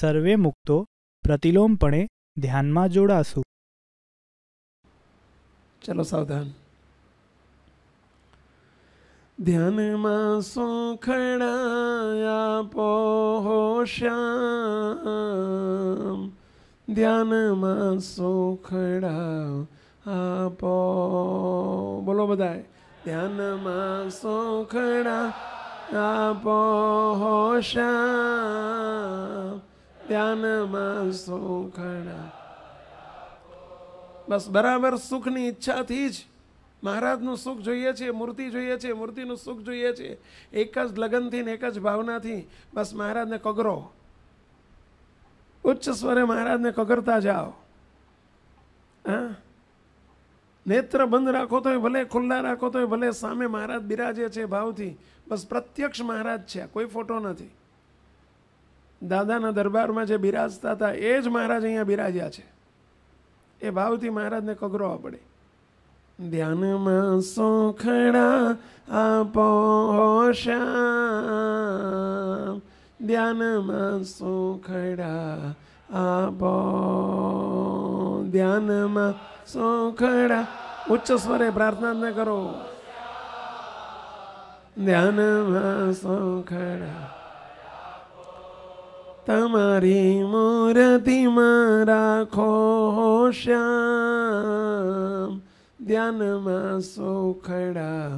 સર્વે મુક્તો પ્રતિલોમપણે ધ્યાનમાં જોડાશું ચલો સાવધાન ધ્યાનમાં સુખડાયા પોહોશ્યામ ધ્યાનમાં સુખડા આપો બોલો બધાય ધ્યાનમાં સુખડા આપો હોશ્યામ ધ્યાનમાં સોખણા બસ બરાબર સુખની ઈચ્છાથી જ મહારાજનું સુખ જોઈએ છે મૂર્તિ જોઈએ છે મૂર્તિનું સુખ જોઈએ છે એક જ લગનથી ને એક જ ભાવનાથી બસ મહારાજને કગરો ઉચ્ચ સ્વરે મહારાજને કગરતા જાઓ હા નેત્ર બંધ રાખો તોય ભલે ખુલ્લા રાખો તોય ભલે સામે મહારાજ બિરાજે છે ભાવથી બસ પ્રત્યક્ષ મહારાજ છે કોઈ ફોટો નથી દાદાના દરબારમાં જે બિરાજતા હતા એ જ મહારાજ અહીંયા બિરાજ્યા છે એ ભાવથી મહારાજને કગરો પડે ધ્યાનમાં સોખડા આપો શ્યામ ધ્યાનમાં સોખડા આપો ધ્યાનમાં સોખડા ઉચ્ચ સ્વરે પ્રાર્થના કરો ધ્યાનમાં સોખડા તમારી મૂર્તિમાં રાખો શ્યામ ધ્યાનમાં સુખડા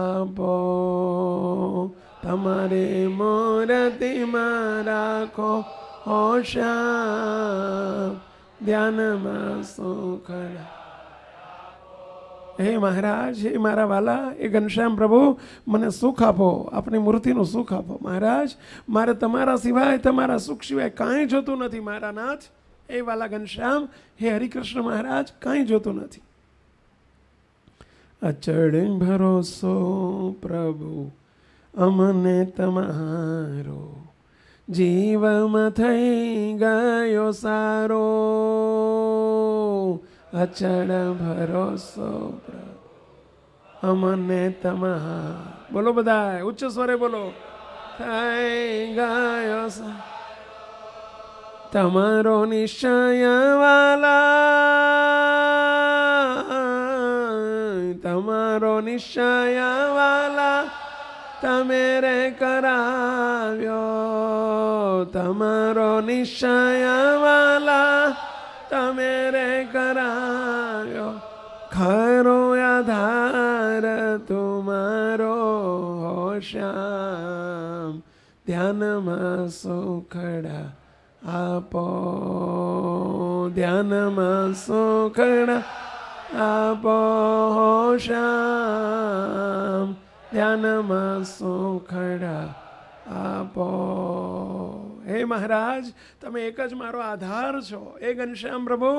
આપો તમારે મૂર્તિમાં રાખો હો શ્યામ ધ્યાનમાં સુખડા હે મહારાજ હે મારા વાલા એ ઘનશ્યામ પ્રભુ મને સુખ આપો આપની મૂર્તિનું સુખ આપો મહારાજ મારે તમારા સિવાય તમારા સુખ સિવાય કાંઈ જોતું નથી મારા નાથ એ વાલા ઘનશ્યામ હે હરિકૃષ્ણ મહારાજ કાંઈ જોતું નથી અચળ ભરોસો પ્રભુ અમને તમારો જીવમાં થઈ ગયો સારો અચળ ભરોસો અમને તમા બોલો બધા ઉચ્ચ સ્વરે બોલો ગાયો ગયો તમારો નિશ્ચય વાલા તમારો નિશ્ચય વાલા તમે રે કરાવ્યો તમારો નિશ્ચય વાલા શ્યામ ધ્યાનમાં સોખડા આપો ધ્યાનમાં સોખડા આપો શ્યામ ધ્યાનમાં સોખડા આપો હે મહારાજ તમે એક જ મારો આધાર છો હે ઘનશ્યામ પ્રભુ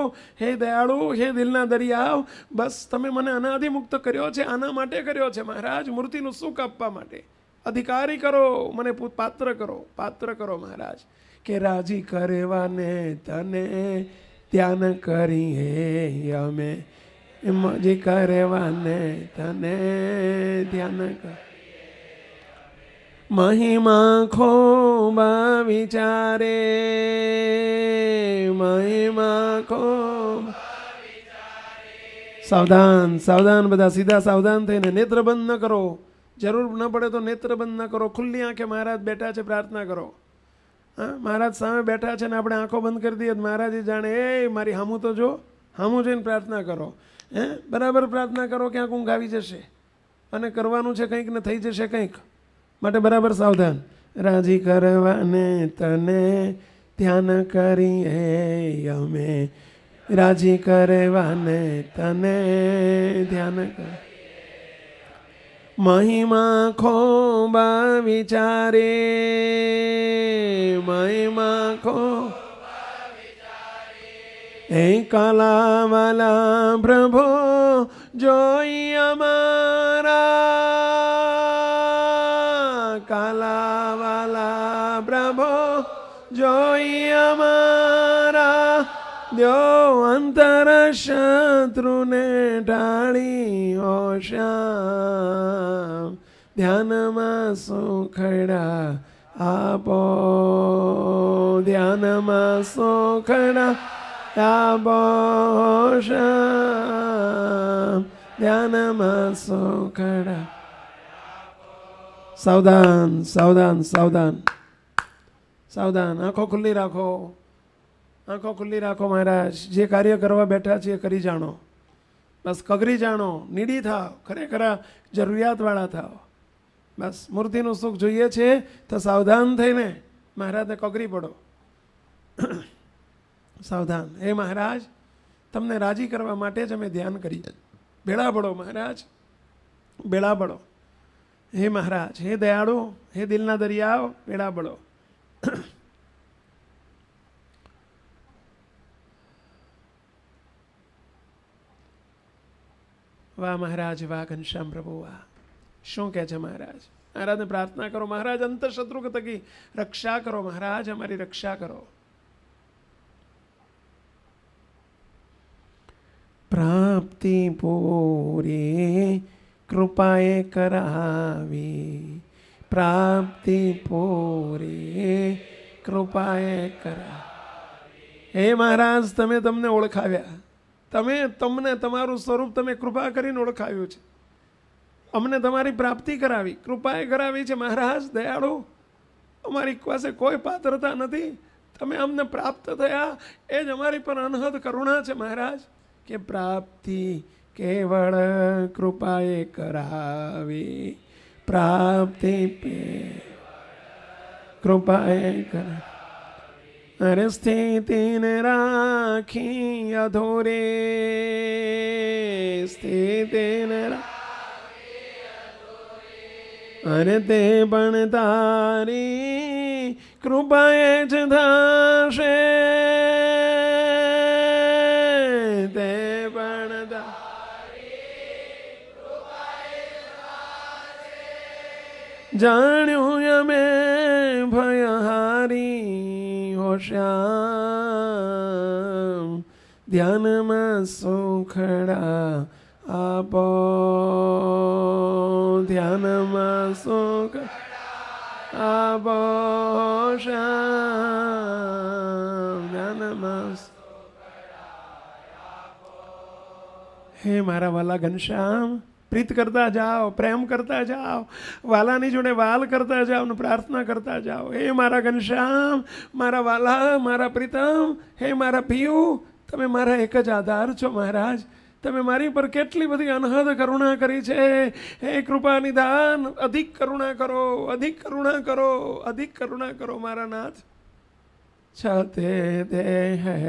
હે દયાળુ હે દિલના દરિયાવ બસ તમે મને અનાધિમુક્ત કર્યો છે આના માટે કર્યો છે મહારાજ મૂર્તિનું સુખ આપવા માટે અધિકારી કરો મને પાત્ર કરો પાત્ર કરો મહારાજ કે રાજી કરેવાને તને ધ્યાન કરી હે અમે મજી કરેવાને તને ધ્યાન કર મહિમા ખોબા વિચારે મહિમા ખો સાવધાન સાવધાન બધા સીધા સાવધાન થઈને નેત્ર બંધ ન કરો જરૂર ન પડે તો નેત્ર બંધ ન કરો ખુલ્લી આંખે મહારાજ બેઠા છે પ્રાર્થના કરો હા મહારાજ સામે બેઠા છે ને આપણે આંખો બંધ કરી દઈએ મહારાજે જાણે એ મારી હામું તો જો હામું જઈને પ્રાર્થના કરો હે બરાબર પ્રાર્થના કરો ક્યાંક ઊંઘ આવી જશે અને કરવાનું છે કંઈક ને થઈ જશે કંઈક માટે બરાબર સાવધાન રાજી કરવાને તને ધ્યાન કરી હે અમે રાજી કરવાને તને ધ્યાન કર મહિમા ખોબા વિચારે મહિમા ખો હે કલાવાલા પ્રભો જોઈ અમારા કલાવાલા પ્રભો જોઈ અમારા દ્યો અંતર શત્રુને ટાળી શ્યામ ધ્યાનમાં સુખડા આપો ધ્યાનમાં સુખડા આપો શ્યામ ધ્યાનમાં સુખડા સાવધાન સાવધાન સાવધાન સાવધાન આંખો ખુલ્લી રાખો આંખો ખુલ્લી રાખો મહારાજ જે કાર્ય કરવા બેઠા છે એ કરી જાણો બસ કગરી જાણો નીડી થાવ ખરેખર જરૂરિયાતવાળા થાવ બસ મૂર્તિનું સુખ જોઈએ છે તો સાવધાન થઈને મહારાજને કગરી પડો સાવધાન એ મહારાજ તમને રાજી કરવા માટે જ અમે ધ્યાન કરીએ ભેળા પડો મહારાજ ભેળા પડો હે મહારાજ હે દયાળુ હે દિલના દરિયાઓ ભેળા પડો વાહ મહારાજ વાહ ઘનશ્યામ પ્રભુ વાહ શું કહે છે મહારાજ મહારાજને પ્રાર્થના કરો મહારાજ અંતઃશત્રુ થકી રક્ષા કરો મહારાજ અમારી રક્ષા કરો પ્રાપ્તિ પૂરી કૃપાએ કરાવી પ્રાપ્તિ પૂરી કૃપાએ કરાવી હે મહારાજ તમે તમને ઓળખાવ્યા તમે તમને તમારું સ્વરૂપ તમે કૃપા કરીને ઓળખાવ્યું છે અમને તમારી પ્રાપ્તિ કરાવી કૃપાએ કરાવી છે મહારાજ દયાળુ અમારી પાસે કોઈ પાત્રતા નથી તમે અમને પ્રાપ્ત થયા એ જ અમારી પર અનહદ કરુણા છે મહારાજ કે પ્રાપ્તિ કેવળ કૃપાએ કરાવી પ્રાપ્તિ કૃપાએ કરાવી અર સ્થિતિને રાખી અધોરે સ્થિતિને રાખી અરે તે પણ તારી કૃપાએ જ થશે તે પણ જાણ્યું અમે ભયા શ્યામ ધ્યાનમાં સુખડા આપો ધ્યાનમાં સુખ આપો શ્યામ ધ્યાનમાં હે મારા વાલા ઘનશ્યામ પ્રીત કરતા જાઓ પ્રેમ કરતા જાઓ વાલાની જોડે વાલ કરતા જાઓ ને પ્રાર્થના કરતા જાઓ હે મારા ઘનશ્યામ મારા વાલા મારા પ્રીતમ હે મારા પિયુ તમે મારા એક જ આધાર છો મહારાજ તમે મારી પર કેટલી બધી અનહદ કરુણા કરી છે હે કૃપા નિદાન અધિક કરુણા કરો અધિક કરુણા કરો અધિક કરુણા કરો મારા નાથ છતે દે હે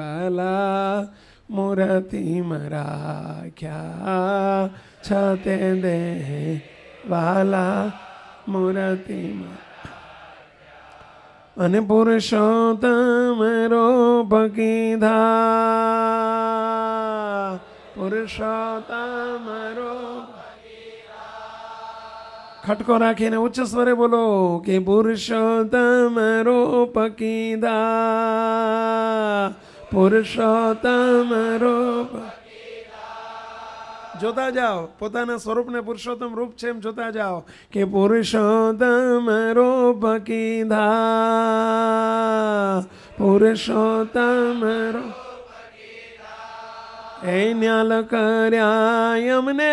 વાલા मूर्ति मरा क्या छते दे वाला मूर्ति मन पुरुषोत्तम रूप की धा पुरुषोत्तम खटको राखी ने उच्च स्वरे बोलो कि पुरुषोत्तम रूप की धा પુરુષોત્તમ રૂપ જોતા જાઓ પોતાના સ્વરૂપને પુરુષોત્તમ રૂપ છે એમ જોતા જાઓ કે પુરુષોત્તમ રૂપ કીધા પુરુષોત્તમ રૂપ એ ન્યાલ કર્યા અમને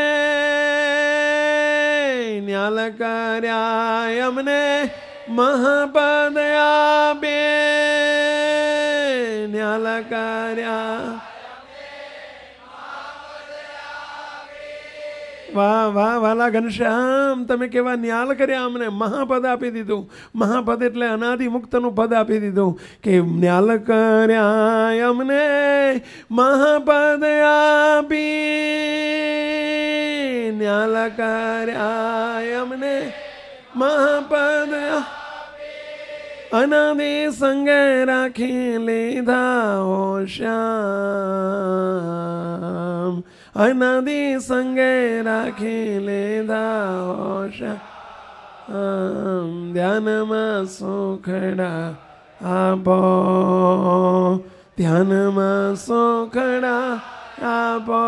ન્યાલ કર્યા અમને મહાપદયા બે ન્યાલ કાર્યા વાહ વાહ વાલા ઘનશ્યામ તમે કેવા ન્યાલ કર્યા અમને મહાપદ આપી દીધું મહાપદ એટલે અનાદિ મુક્તનું પદ આપી દીધું કે ન્યાલ કર્યા અમને મહાપદ આપી ન્યાલ કર્યા અમને મહાપદ અનામે સંગ રાખી લીધા હોશ્યામ અનાદિ સંગ રાખી લીધા હોશ્યામ ધ્યાનમાં સુખડા આપો ધ્યાનમાં સુખડા આપો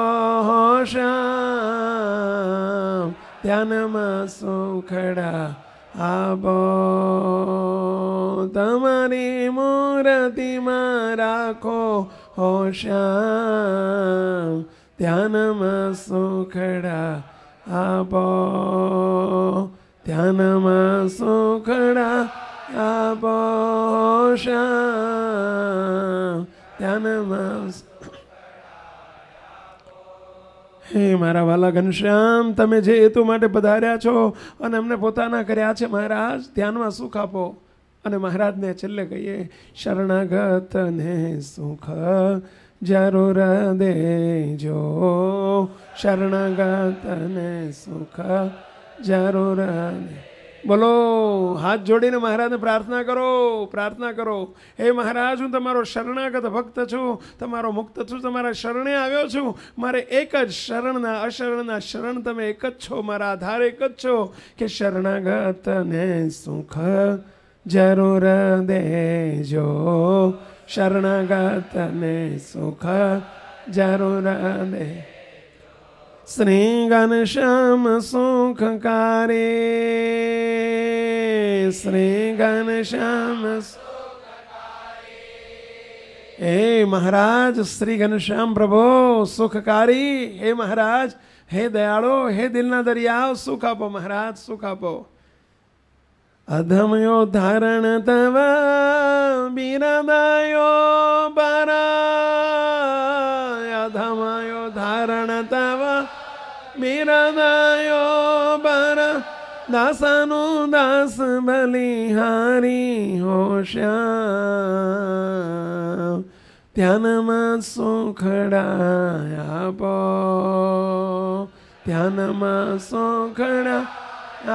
હોશ્યામ ધ્યાનમાં સુખડા આપો તમારી મૂર્તિમાં રાખો હોશા ધ્યાનમાં સુખડા આપો ધ્યાનમાં સુખડા આપો હોશા ધ્યાનમાં હે મારા વાલા ઘનશ્યામ તમે જે હેતુ માટે પધાર્યા છો અને અમને પોતાના કર્યા છે મહારાજ ધ્યાનમાં સુખ આપો અને મહારાજને છેલ્લે કહીએ શરણાગત ને સુખ જરૂર દેજો શરણાગત ને સુખ જરૂર દેજો બોલો હાથ જોડીને મહારાજને પ્રાર્થના કરો પ્રાર્થના કરો હે મહારાજ હું તમારો શરણાગત ભક્ત છું તમારો મુક્ત છું તમારા શરણે આવ્યો છું મારે એક જ શરણના અશરણના શરણ તમે એક જ છો મારા આધાર એક જ છો કે શરણાગત ને સુખ જરૂર દેજો શરણાગતને સુખ જરૂર દે શ્રીઘનશ્યામ સુખકારે શ્રીઘનશ્યામ હે મહારાજ શ્રી ઘનશ્યામ પ્રભો સુખકારી હે મહારાજ હે દયાળો હે દિલના દરિયાઓ સુખ આપો મહારાજ સુખ આપો અધમયો ધારણ તવા બિરાદાયો દાસાનો દાસ બલિહારી હોશ્યા ધ્યાનમાં સોખડાયા પો ધ્યાનમાં સોખડા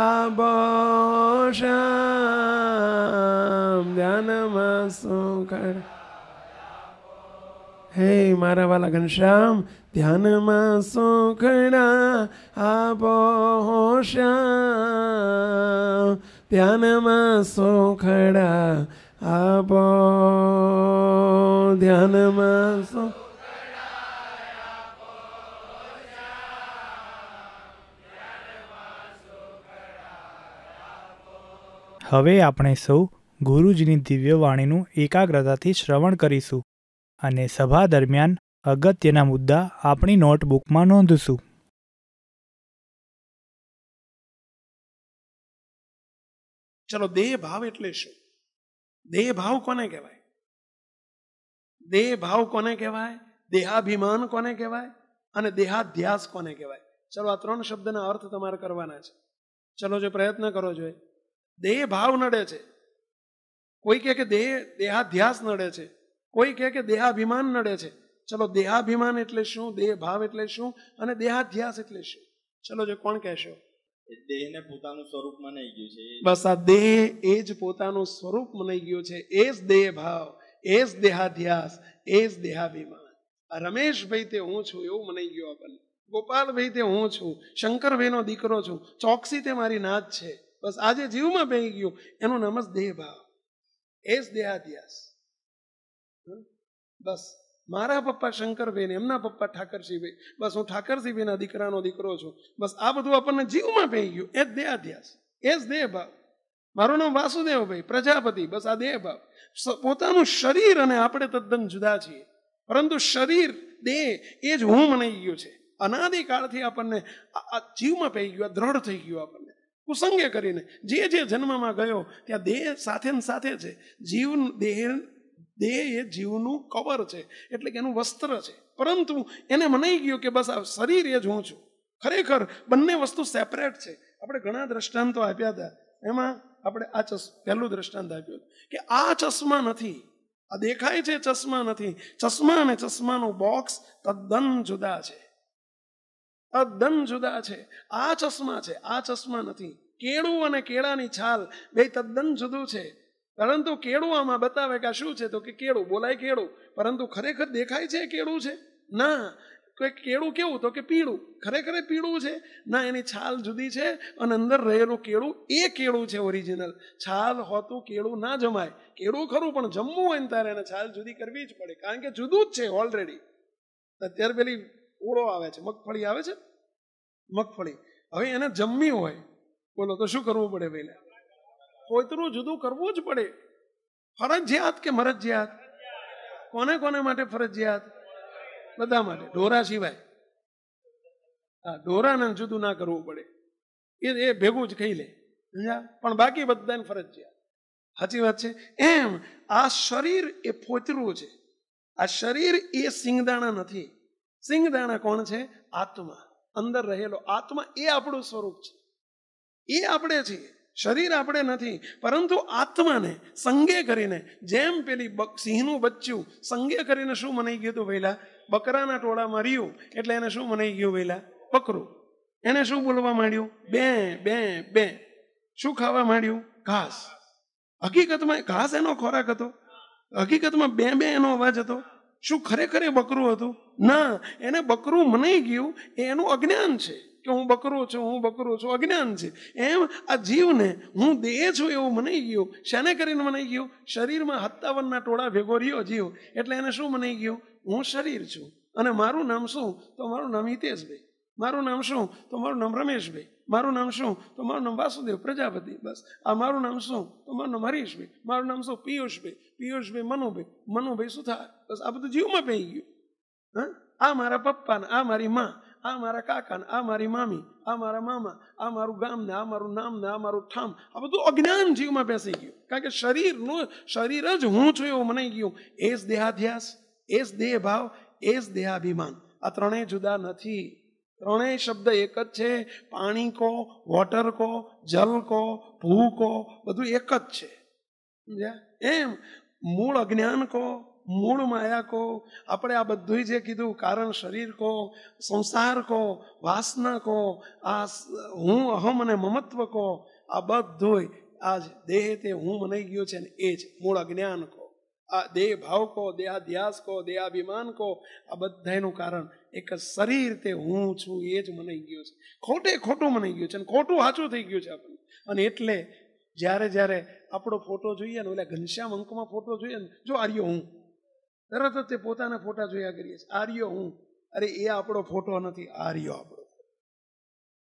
આબોશા ધ્યાનમાં સોખડા હે મારા વાલા ઘનશ્યામ ધ્યાનમાં સુખણા આપો હોશ્યામ ધ્યાનમાં સુખડા આપો ધ્યાનમાં સુખ હવે આપણે સૌ ગુરુજીની દિવ્ય વાણીનું એકાગ્રતાથી શ્રવણ કરીશું અને સભા દરમિયાન અગત્યના મુદ્દા આપણી નોટબુકમાં નોંધશું ચલો દેહ ભાવ એટલે શું દેહ ભાવ કોને કહેવાય દેહ ભાવ કોને કહેવાય દેહાભિમાન કોને કહેવાય અને દેહાધ્યાસ કોને કહેવાય ચલો આ ત્રણ શબ્દના અર્થ તમારે કરવાના છે ચલો જે પ્રયત્ન કરો જોઈએ દેહ ભાવ નડે છે કોઈ કહે કે દેહ દેહાધ્યાસ નડે છે કોઈ કહે કે દેહાભિમાન નડે છે ચલો દેહાભિમાન એટલે શું દેહ ભાવ એટલે શું અને દેહાધ્યાસ એટલે શું ચલો જે કોણ કહેશો દેહને પોતાનું સ્વરૂપ મનાઈ ગયું છે બસ આ દેહ એ જ પોતાનું સ્વરૂપ મનાઈ ગયું છે એ જ દેહ ભાવ એ જ દેહાધ્યાસ એ જ દેહાભિમાન રમેશભાઈ તે હું છું એવું મનાઈ ગયું આપણને ગોપાલભાઈ તે હું છું નો દીકરો છું ચોકસી તે મારી નાથ છે બસ આજે જીવમાં બેહી ગયું એનું નામ જ દેહ ભાવ એ જ દેહાધ્યાસ બસ મારા પપ્પા શંકરભાઈ એમના પપ્પા ઠાકરસિંહભાઈ બસ હું ઠાકરસિંહભાઈના દીકરાનો દીકરો છું બસ આ બધું આપણને જીવમાં પહી ગયું એ જ દેહાધ્યાસ એ જ ભાવ મારું નામ વાસુદેવભાઈ પ્રજાપતિ બસ આ દેહ ભાવ પોતાનું શરીર અને આપણે તદ્દન જુદા છીએ પરંતુ શરીર દેહ એ જ હું મનાઈ ગયું છે અનાદિકાળથી આપણને આ જીવમાં પહી ગયું આ દ્રઢ થઈ ગયું આપણને કુસંગે કરીને જે જે જન્મમાં ગયો ત્યાં દેહ સાથે ને સાથે છે જીવ દેહ દેહ એ જીવનું કવર છે એટલે કે એનું વસ્ત્ર છે પરંતુ એને મનાઈ ગયું કે બસ આ શરીર એ જ હું છું ખરેખર બંને વસ્તુ સેપરેટ છે આપણે ઘણા દ્રષ્ટાંતો આપ્યા હતા એમાં આપણે આ ચસ પહેલું દ્રષ્ટાંત આપ્યું કે આ ચશ્મા નથી આ દેખાય છે ચશ્મા નથી ચશ્મા અને ચશ્માનું બોક્સ તદ્દન જુદા છે તદ્દન જુદા છે આ ચશ્મા છે આ ચશ્મા નથી કેળું અને કેળાની છાલ બે તદ્દન જુદું છે પરંતુ કેળું આમાં બતાવે કે શું છે તો કે કેળું બોલાય કેળું પરંતુ ખરેખર દેખાય છે કેળું છે ના કેળું કેવું તો કે પીળું ખરેખર પીળું છે ના એની છાલ જુદી છે અને અંદર રહેલું કેળું એ કેળું છે ઓરિજિનલ છાલ હોતું કેળું ના જમાય કેળું ખરું પણ જમવું હોય ને ત્યારે એને છાલ જુદી કરવી જ પડે કારણ કે જુદું જ છે ઓલરેડી અત્યારે પેલી ઓળો આવે છે મગફળી આવે છે મગફળી હવે એને જમવી હોય બોલો તો શું કરવું પડે પહેલાં કોઈતરું જુદું કરવું જ પડે ફરજિયાત કે મરજિયાત કોને કોને માટે ફરજિયાત બધા માટે ઢોરા સિવાય હા ઢોરાને જુદું ના કરવું પડે એ એ ભેગું જ કહી લે પણ બાકી બધાને ફરજિયાત સાચી વાત છે એમ આ શરીર એ ફોતરું છે આ શરીર એ સિંગદાણા નથી સિંગદાણા કોણ છે આત્મા અંદર રહેલો આત્મા એ આપણું સ્વરૂપ છે એ આપણે છીએ શરીર આપણે નથી પરંતુ આત્માને સંગે કરીને જેમ પેલી સિંહનું બચ્ચું સંગે કરીને શું મનાઈ ગયું હતું પહેલાં બકરાના ટોળામાં રહ્યું એટલે એને શું મનાઈ ગયું પહેલાં બકરું એને શું બોલવા માંડ્યું બે બે બે શું ખાવા માંડ્યું ઘાસ હકીકતમાં ઘાસ એનો ખોરાક હતો હકીકતમાં બે બે એનો અવાજ હતો શું ખરેખર એ બકરું હતું ના એને બકરું મનાઈ ગયું એ એનું અજ્ઞાન છે કે હું બકરો છું હું બકરો છું અજ્ઞાન છે એમ આ જીવને હું દેહ છું એવું મનાઈ ગયો શેને કરીને મનાઈ ગયો શરીરમાં હત્તાવનના ટોળા ભેગો રહ્યો જીવ એટલે એને શું મનાઈ ગયો હું શરીર છું અને મારું નામ શું તો મારું નામ હિતેશભાઈ મારું નામ શું તો મારું નામ રમેશભાઈ મારું નામ શું તો મારું નામ વાસુદેવ પ્રજાપતિ બસ આ મારું નામ શું તો મારું નામ હરીશભાઈ મારું નામ શું પિયુષભાઈ પિયુષભાઈ મનુભાઈ મનુભાઈ શું થાય બસ આ બધું જીવમાં પહી ગયું હા આ મારા પપ્પા ને આ મારી માં આ મારા કાકાને આ મારી મામી આ મારા મામા આ મારું ગામ ને આ મારું નામ ને આ મારું ઠામ આ બધું અજ્ઞાન જીવમાં બેસી ગયું કારણ કે શરીરનું શરીર જ હું છું એવું મનાઈ ગયું એ જ દેહાધ્યાસ એ જ દેહ ભાવ એ જ દેહાભિમાન આ ત્રણેય જુદા નથી ત્રણેય શબ્દ એક જ છે પાણી કો વોટર કો જલ કો ભૂ કો બધું એક જ છે સમજ્યા એમ મૂળ અજ્ઞાન કો મૂળ માયા કહો આપણે આ બધું જે કીધું કારણ શરીર કહો સંસાર કહો વાસના કહો આ હું અહમ અને મમત્વ કહો આ બધું આ જ દેહ તે હું મનાઈ ગયો છે ને એ જ મૂળ અજ્ઞાન કહો આ દેહ ભાવ કહો દેહાધ્યાસ કહો દેહાભિમાન કહો આ બધાનું કારણ એક જ શરીર તે હું છું એ જ મનાઈ ગયો છે ખોટે ખોટું મનાઈ ગયું છે અને ખોટું સાચું થઈ ગયું છે આપણને અને એટલે જ્યારે જ્યારે આપણો ફોટો જોઈએ ને ઓલા ઘનશ્યામ અંકમાં ફોટો જોઈએ ને જો આર્યો હું તરત જ તે પોતાના ફોટા જોયા કરીએ છીએ આર્યો હું અરે એ આપણો ફોટો નથી આર્યો આપણો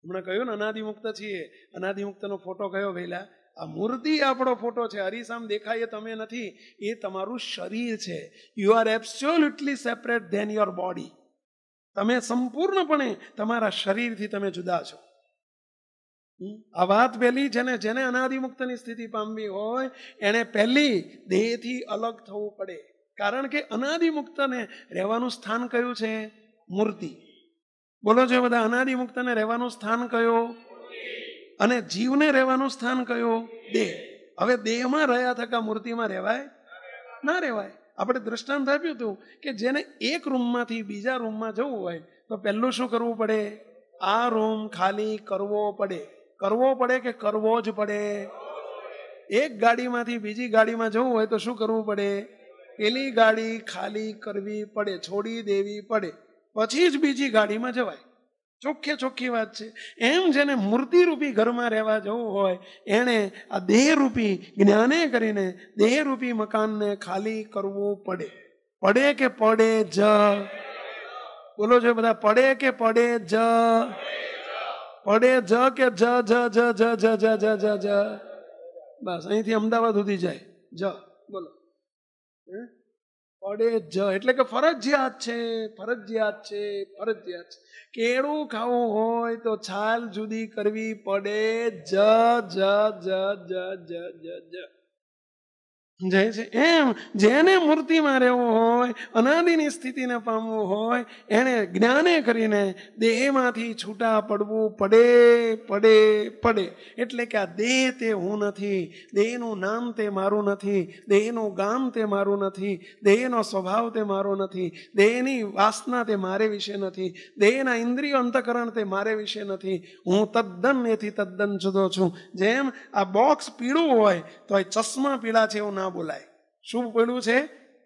હમણાં કહ્યું ને અનાદિમુક્ત છીએ અનાદિમુક્તનો ફોટો કયો વહેલા આ મૂર્તિ આપણો ફોટો છે હરિસામ દેખાય તમે નથી એ તમારું શરીર છે you are absolutely separate than your body તમે સંપૂર્ણપણે તમારા શરીરથી તમે જુદા છો આ વાત પહેલી જેને જેને અનાદિમુક્તની સ્થિતિ પામવી હોય એણે પહેલી દેહથી અલગ થવું પડે કારણ કે અનાદિમુક્તને રહેવાનું સ્થાન કયું છે મૂર્તિ બોલો છો બધા અનાદિમુક્તને રહેવાનું સ્થાન કયો અને જીવને રહેવાનું સ્થાન કયો દેહ હવે દેહમાં રહ્યા થકા મૂર્તિમાં રહેવાય ના રહેવાય આપણે દ્રષ્ટાંત આપ્યું હતું કે જેને એક રૂમમાંથી બીજા રૂમમાં જવું હોય તો પહેલું શું કરવું પડે આ રૂમ ખાલી કરવો પડે કરવો પડે કે કરવો જ પડે એક ગાડીમાંથી બીજી ગાડીમાં જવું હોય તો શું કરવું પડે પેલી ગાડી ખાલી કરવી પડે છોડી દેવી પડે પછી જ બીજી ગાડીમાં જવાય ચોખ્ખે ચોખ્ખી વાત છે એમ જેને મૂર્તિરૂપી ઘરમાં રહેવા જવું હોય એણે આ દેહરૂપી જ્ઞાને કરીને દેહરૂપી મકાનને ખાલી કરવું પડે પડે કે પડે જ બોલો છો બધા પડે કે પડે જ પડે જ કે જ જ જ જ જ જ જ જ બસ અહીંથી અમદાવાદ સુધી જાય જ બોલો પડે જ એટલે કે ફરજિયાત છે ફરજિયાત છે ફરજિયાત છે કેળું ખાવું હોય તો છાલ જુદી કરવી પડે જ જ જ જ જ જ જ જય છે એમ જેને મૂર્તિમાં રહેવું હોય અનાદિની સ્થિતિને પામવું હોય એણે જ્ઞાને કરીને દેહમાંથી છૂટા પડવું પડે પડે પડે એટલે કે આ દેહ તે હું નથી દેહનું નામ તે મારું નથી દેહનું ગામ તે મારું નથી દેહનો સ્વભાવ તે મારો નથી દેહની વાસના તે મારે વિશે નથી દેહના ઇન્દ્રિય અંતકરણ તે મારે વિશે નથી હું તદ્દન એથી તદ્દન જુદો છું જેમ આ બોક્સ પીળું હોય તો એ ચશ્મા પીળા છે એવું ના બોલાય શું પડ્યું છે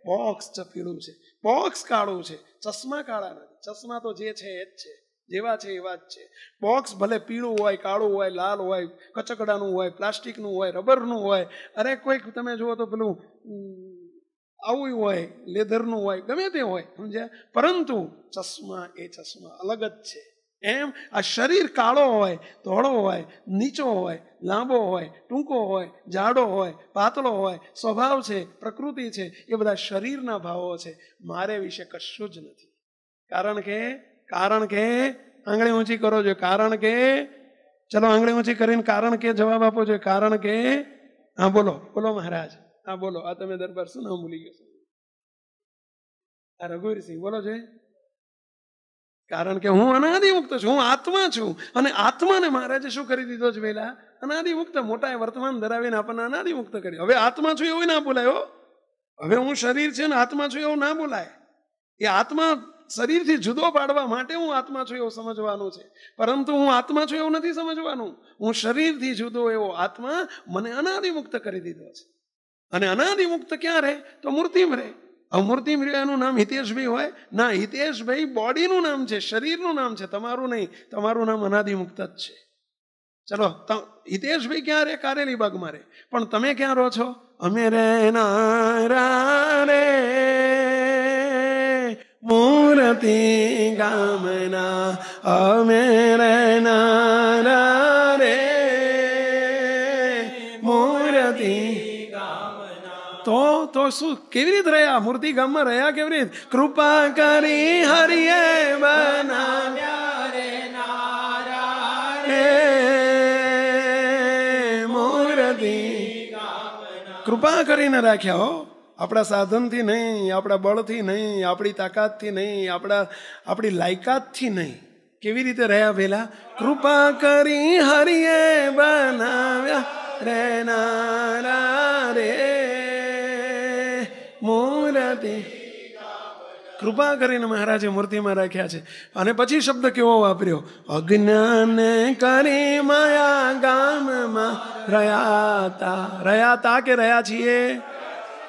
બોક્સ ચપીડું છે બોક્સ કાળું છે ચશ્મા કાળા નથી ચશ્મા તો જે છે એ જ છે જેવા છે એવા જ છે બોક્સ ભલે પીળું હોય કાળું હોય લાલ હોય કચકડાનું હોય પ્લાસ્ટિકનું હોય રબરનું હોય અરે કોઈક તમે જુઓ તો પેલું આવું હોય લેધરનું હોય ગમે તે હોય સમજ્યા પરંતુ ચશ્મા એ ચશ્મા અલગ જ છે એમ આ શરીર કાળો હોય ધોળો હોય નીચો હોય લાંબો હોય ટૂંકો હોય જાડો હોય પાતળો હોય સ્વભાવ છે પ્રકૃતિ છે એ બધા શરીરના ભાવો છે મારે વિશે કશું જ નથી કારણ કે કારણ કે આંગળી ઊંચી કરો જોઈએ કારણ કે ચલો આંગળી ઊંચી કરીને કારણ કે જવાબ આપો જોઈએ કારણ કે હા બોલો બોલો મહારાજ હા બોલો આ તમે દરબાર શું નામ ભૂલી ગયો આ રઘુવીરસિંહ બોલો જોઈએ કારણ કે હું અનાદિ છું હું આત્મા છું અને આત્માને મહારાજે શું કરી દીધો છે પેલા અનાદિમુક્ત મુક્ત મોટા વર્તમાન ધરાવીને આપણને અનાદિ મુક્ત હવે આત્મા છું એવું ના બોલાયો હવે હું શરીર છે ને આત્મા છું એવું ના બોલાય એ આત્મા શરીરથી જુદો પાડવા માટે હું આત્મા છું એવું સમજવાનું છે પરંતુ હું આત્મા છું એવું નથી સમજવાનું હું શરીરથી જુદો એવો આત્મા મને અનાદિમુક્ત કરી દીધો છે અને અનાદિમુક્ત ક્યાં રહે તો મૂર્તિમાં રહે અમૂર્તિ મૃગાનું નામ હિતેશભાઈ હોય ના હિતેશભાઈ બોડીનું નામ છે શરીરનું નામ છે તમારું નહીં તમારું નામ અનાદિમુક્ત જ છે ચલો હિતેશભાઈ ક્યાં રે કારેલી બાગ મારે પણ તમે ક્યાં રહો છો અમે રે રે મૂર્તિ ગામના અમે રેના શું કેવી રીત રહ્યા મૂર્તિ ગામમાં રહ્યા કેવી રીત કૃપા કરી હરિએ બનાવ્યા રે નારા મૂર્તિ કૃપા કરીને રાખ્યા હો આપણા સાધનથી નહીં આપણા બળથી નહીં આપણી તાકાતથી નહીં આપણા આપણી લાયકાતથી નહીં કેવી રીતે રહ્યા પેલા કૃપા કરી હરિએ બનાવ્યા રે નારા રે કૃપા કરીને મહારાજે મૂર્તિમાં રાખ્યા છે અને પછી શબ્દ કેવો વાપર્યો અજ્ઞાન કરી માયા ગામમાં રયાતા રયાતા કે રહ્યા છીએ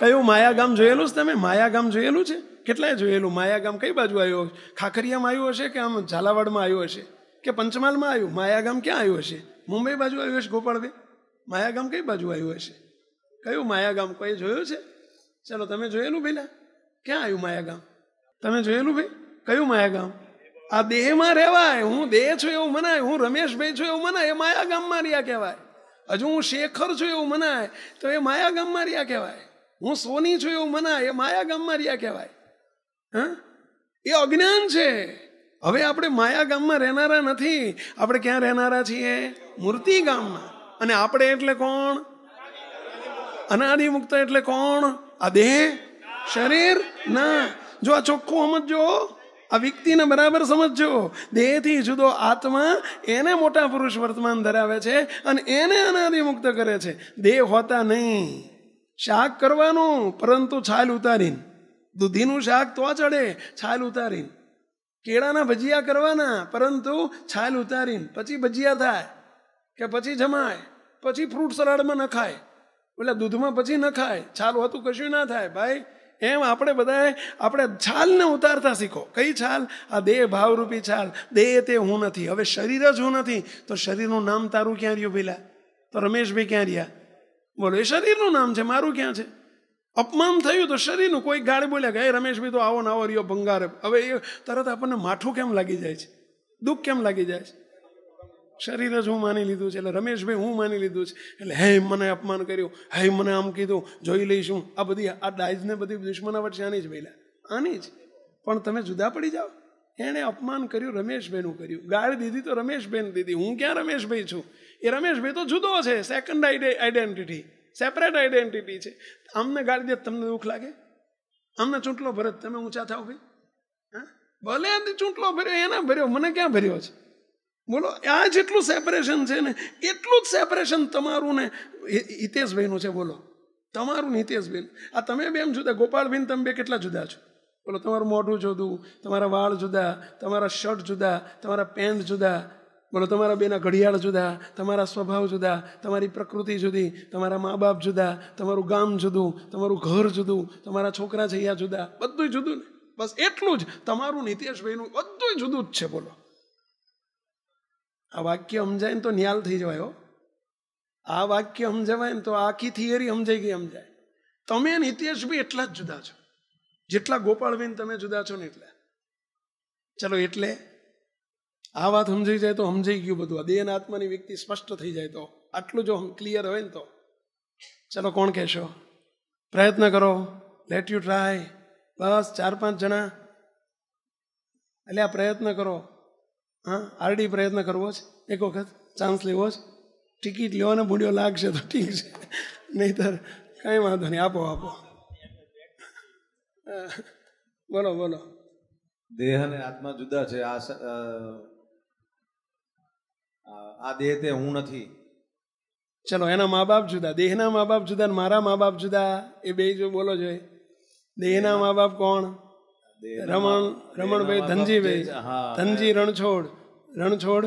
કયું માયા ગામ જોયેલું છે તમે માયા ગામ જોયેલું છે કેટલાય જોયેલું માયા ગામ કઈ બાજુ આવ્યું ખાખરિયામાં આવ્યું હશે કે આમ ઝાલાવાડમાં આવ્યું હશે કે પંચમહાલમાં આવ્યું માયા ગામ ક્યાં આવ્યું હશે મુંબઈ બાજુ આવ્યું હશે ગોપાળભાઈ ગામ કઈ બાજુ આવ્યું હશે કયું માયા ગામ કોઈ જોયું છે ચલો તમે જોયેલું પેલા ક્યાં આવ્યું માયા ગામ તમે જોયેલું ભાઈ કયું માયાગામ આ દેહમાં રહેવાય હું દેહ છું એવું મનાય હું રમેશભાઈ છું એવું મનાય એ માયાગામમાં રહ્યા કહેવાય હજુ હું શેખર છું એવું મનાય તો એ માયાગામમાં રહ્યા કહેવાય હું સોની છું એવું મનાય એ માયાગામમાં રહ્યા કહેવાય હા એ અજ્ઞાન છે હવે આપણે માયાગામમાં રહેનારા નથી આપણે ક્યાં રહેનારા છીએ મૂર્તિ ગામમાં અને આપણે એટલે કોણ અનાદિમુક્ત એટલે કોણ આ દેહ શરીર ના જો આ ચોખ્ખું સમજો આ વ્યક્તિને બરાબર સમજજો દેહથી જુદો આત્મા એને મોટા પુરુષ વર્તમાન ધરાવે છે અને એને અનાદિ મુક્ત કરે છે દેહ હોતા નહીં શાક કરવાનું પરંતુ છાલ ઉતારીને દૂધીનું શાક તો ચડે છાલ ઉતારીને કેળાના ભજીયા કરવાના પરંતુ છાલ ઉતારીને પછી ભજીયા થાય કે પછી જમાય પછી ફ્રૂટ સલાડમાં ન ખાય એટલે દૂધમાં પછી ન ખાય છાલ હોતું કશું ના થાય ભાઈ એમ આપણે બધાએ આપણે છાલને ઉતારતા શીખો કઈ છાલ આ દેહ ભાવરૂપી છાલ દેહ તે હું નથી હવે શરીર જ હું નથી તો શરીરનું નામ તારું ક્યાં રહ્યું પેલા તો રમેશભાઈ ક્યાં રહ્યા બોલો એ શરીરનું નામ છે મારું ક્યાં છે અપમાન થયું તો શરીરનું કોઈ ગાળ બોલ્યા કે રમેશભાઈ તો આવો ના આવો રહ્યો ભંગાર હવે એ તરત આપણને માઠું કેમ લાગી જાય છે દુઃખ કેમ લાગી જાય છે શરીર જ હું માની લીધું છે એટલે રમેશભાઈ હું માની લીધું છે એટલે હે મને અપમાન કર્યું હે મને આમ કીધું જોઈ લઈશું આ બધી આ ડાયજને બધી દુશ્મનાવટ છે આની જ પહેલાં આની જ પણ તમે જુદા પડી જાઓ એણે અપમાન કર્યું રમેશભાઈનું કર્યું ગાળ દીધી તો રમેશબેન દીધી હું ક્યાં રમેશભાઈ છું એ રમેશભાઈ તો જુદો છે સેકન્ડ આઈડેન્ટિટી સેપરેટ આઈડેન્ટિટી છે આમને ગાળ દે તમને દુઃખ લાગે આમને ચૂંટલો ભરત તમે ઊંચા થાવ ભાઈ હા ભલે ચૂંટલો ભર્યો એને ભર્યો મને ક્યાં ભર્યો છે બોલો આ જેટલું સેપરેશન છે ને એટલું જ સેપરેશન તમારું ને હિતેશભાઈનું છે બોલો તમારું હિતેશબેન આ તમે બે એમ જુદા ગોપાલબેન તમે બે કેટલા જુદા છો બોલો તમારું મોઢું જુદું તમારા વાળ જુદા તમારા શર્ટ જુદા તમારા પેન્ટ જુદા બોલો તમારા બેના ઘડિયાળ જુદા તમારા સ્વભાવ જુદા તમારી પ્રકૃતિ જુદી તમારા મા બાપ જુદા તમારું ગામ જુદું તમારું ઘર જુદું તમારા છોકરા છૈયા જુદા બધું જુદું ને બસ એટલું જ તમારું નિતેશભાઈનું બધું જુદું જ છે બોલો આ વાક્ય સમજાય ને તો નિહાલ થઈ જવાય હો આ વાક્ય સમજાવાય ને તો આખી થિયરી સમજાઈ ગઈ સમજાય તમે અને બી એટલા જ જુદા છો જેટલા ગોપાળબેન તમે જુદા છો ને એટલે ચલો એટલે આ વાત સમજાઈ જાય તો સમજાઈ ગયું બધું દેહ અને આત્માની વ્યક્તિ સ્પષ્ટ થઈ જાય તો આટલું જો ક્લિયર હોય ને તો ચલો કોણ કહેશો પ્રયત્ન કરો લેટ યુ ટ્રાય બસ ચાર પાંચ જણા એટલે આ પ્રયત્ન કરો હા આરડી પ્રયત્ન કરવો છે એક વખત ચાન્સ લેવો છે ટિકિટ લેવાનો મૂડ્યો લાગશે તો ઠીક છે નહીતર કંઈ વાંધો નહીં આપો આપો બોલો બોલો દેહ અને આત્મા જુદા છે આ આ દેહ તે હું નથી ચલો એના મા બાપ જુદા દેહના મા બાપ જુદા મારા મા બાપ જુદા એ બે જો બોલો જોઈએ દેહના મા બાપ કોણ રમણ રમણભાઈ ધનજીભાઈ ધનજી રણછોડ રણછોડ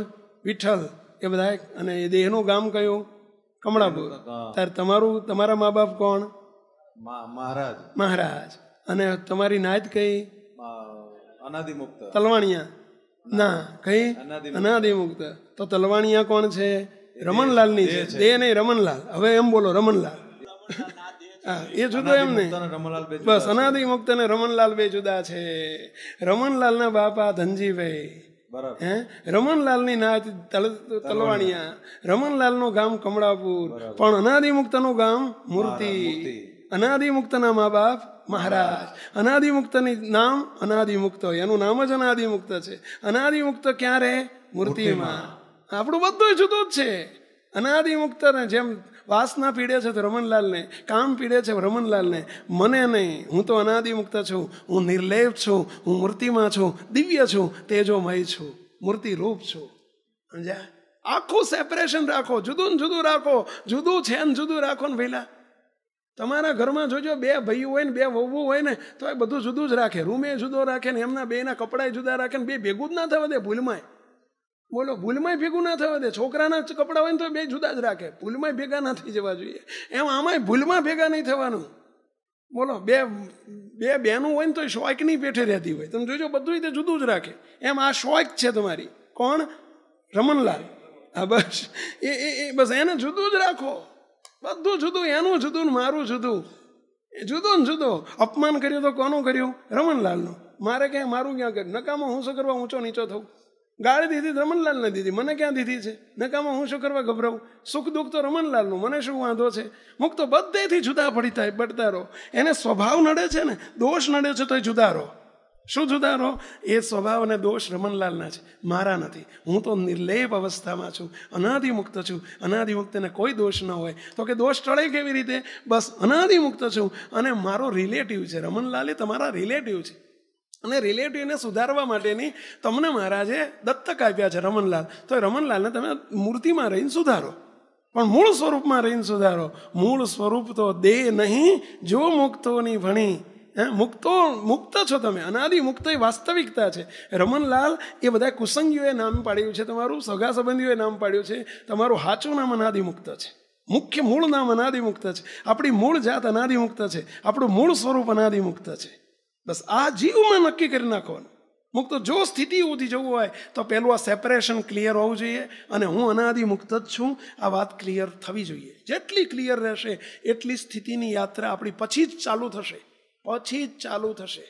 વિઠ્ઠલ એ બધા અને એ દેહનું ગામ કયું કમળાપુર ત્યારે તમારું તમારા મા બાપ કોણ મહારાજ મહારાજ અને તમારી નાત કઈ અનાદિમુક્ત તલવાણિયા ના કઈ અનાદિમુક્ત તો તલવાણિયા કોણ છે રમણલાલની છે દેહ નહીં રમણલાલ હવે એમ બોલો રમણલાલ એ જુદો એમ ને બસ અનાદિ મુક્ત અને રમણલાલ બે જુદા છે રમણલાલના બાપા ધનજીભાઈ હે રમણલાલની નાત તલવાણિયા રમણલાલનું ગામ કમળાપુર પણ અનાદિમુક્તનું ગામ મૂર્તિ અનાદિમુક્તના મા બાપ મહારાજ અનાદિ અનાદિમુક્તની નામ અનાદિ મુક્ત હોય એનું નામ જ અનાદિ મુક્ત છે અનાદિ મુક્ત ક્યારે મૂર્તિમાં આપણું બધું જુદું જ છે અનાદિ મુક્ત ને જેમ વાસના પીડે છે તો રમણલાલને કામ પીડે છે રમણલાલને મને નહીં હું તો અનાદિમુક્ત છું હું નિર્લેપ છું હું મૂર્તિમાં છું દિવ્ય છું તેજોમય છું મૂર્તિ રૂપ છું સમજ્યા આખું સેપરેશન રાખો જુદું ને જુદું રાખો જુદું છે ને જુદું રાખો ને ભઈલા તમારા ઘરમાં જોજો બે ભાઈઓ હોય ને બે વહુ હોય ને તો એ બધું જુદું જ રાખે રૂમે જુદો રાખે ને એમના બેના કપડાય જુદા રાખે ને બે ભેગું જ ના થવા દે ભૂલમાંય બોલો ભૂલમાં ભેગું ના થવા દે છોકરાના કપડાં હોય ને તો બે જુદા જ રાખે ભૂલમાં ભેગા ના થઈ જવા જોઈએ એમ આમાંય ભૂલમાં ભેગા નહીં થવાનું બોલો બે બે બહેનું હોય ને તો શોક નહીં પેઠે રહેતી હોય તમે જોજો બધું રીતે જુદું જ રાખે એમ આ શોક છે તમારી કોણ રમણલાલ હા બસ એ એ બસ એને જુદું જ રાખો બધું જુદું એનું જુદું ને મારું જુદું એ જુદો ને જુદો અપમાન કર્યું તો કોનું કર્યું રમણલાલનું મારે ક્યાં મારું ક્યાં કર્યું નકામાં હું શું કરવા ઊંચો નીચો થવું ગાળી દીધી રમણલાલને દીધી મને ક્યાં દીધી છે નકામાં હું શું કરવા ગભરાવું સુખ દુઃખ તો રમણલાલનું મને શું વાંધો છે મુખ તો બધેથી જુદા પડી થાય પડતા રહો એને સ્વભાવ નડે છે ને દોષ નડે છે તો એ જુદા રહો શું જુદા રહો એ સ્વભાવ અને દોષ રમણલાલના છે મારા નથી હું તો નિર્લેપ અવસ્થામાં છું અનાદિમુક્ત છું અનાદિમુક્તને કોઈ દોષ ન હોય તો કે દોષ ટળે કેવી રીતે બસ અનાદિમુક્ત છું અને મારો રિલેટિવ છે રમણલાલ એ તમારા રિલેટિવ છે અને રિલેટિવને સુધારવા માટેની તમને મહારાજે દત્તક આપ્યા છે રમણલાલ તો એ રમણલાલને તમે મૂર્તિમાં રહીને સુધારો પણ મૂળ સ્વરૂપમાં રહીને સુધારો મૂળ સ્વરૂપ તો દેહ નહીં જો મુક્તોની ભણી મુક્તો મુક્ત છો તમે અનાદિ મુક્ત એ વાસ્તવિકતા છે રમણલાલ એ બધા કુસંગીઓએ નામ પાડ્યું છે તમારું સગા સંબંધીઓએ નામ પાડ્યું છે તમારું સાચું નામ અનાદિ મુક્ત છે મુખ્ય મૂળ નામ અનાદિ મુક્ત છે આપણી મૂળ જાત અનાદિ મુક્ત છે આપણું મૂળ સ્વરૂપ અનાદિ મુક્ત છે બસ આ જીવમાં નક્કી કરી નાખવાનું મુક્ત જો સ્થિતિ સુધી જવું હોય તો પહેલું આ સેપરેશન ક્લિયર હોવું જોઈએ અને હું અનાદિ મુક્ત જ છું આ વાત ક્લિયર થવી જોઈએ જેટલી ક્લિયર રહેશે એટલી સ્થિતિની યાત્રા આપણી પછી જ ચાલુ થશે પછી જ ચાલુ થશે